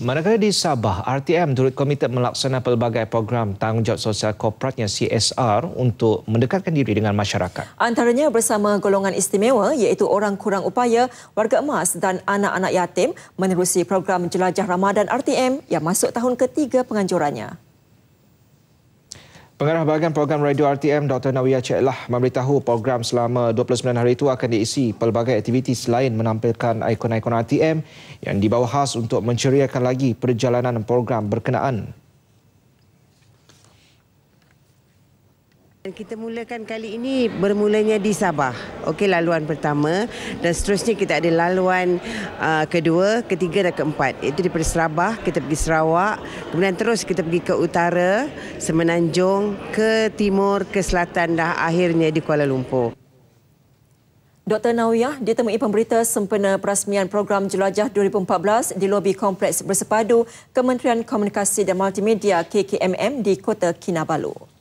Manakala di Sabah, RTM turut komited melaksana pelbagai program tanggungjawab sosial korporatnya CSR untuk mendekatkan diri dengan masyarakat. Antaranya bersama golongan istimewa iaitu orang kurang upaya, warga emas dan anak-anak yatim menerusi program Jelajah Ramadan RTM yang masuk tahun ketiga penganjurannya. Pengarah bahagian program Radio RTM Dr. Nawia Cheklah memberitahu program selama 29 hari itu akan diisi pelbagai aktiviti selain menampilkan ikon-ikon RTM yang dibawa khas untuk menceriakan lagi perjalanan program berkenaan Kita mulakan kali ini bermulanya di Sabah. Okey, laluan pertama dan seterusnya kita ada laluan uh, kedua, ketiga dan keempat. Itu daripada Sabah, kita pergi Sarawak, kemudian terus kita pergi ke utara, Semenanjung, ke timur, ke selatan dan akhirnya di Kuala Lumpur. Dr. Nawiyah ditemui pemberita sempena perasmian program Jelajah 2014 di lobi kompleks bersepadu Kementerian Komunikasi dan Multimedia KKMM di Kota Kinabalu.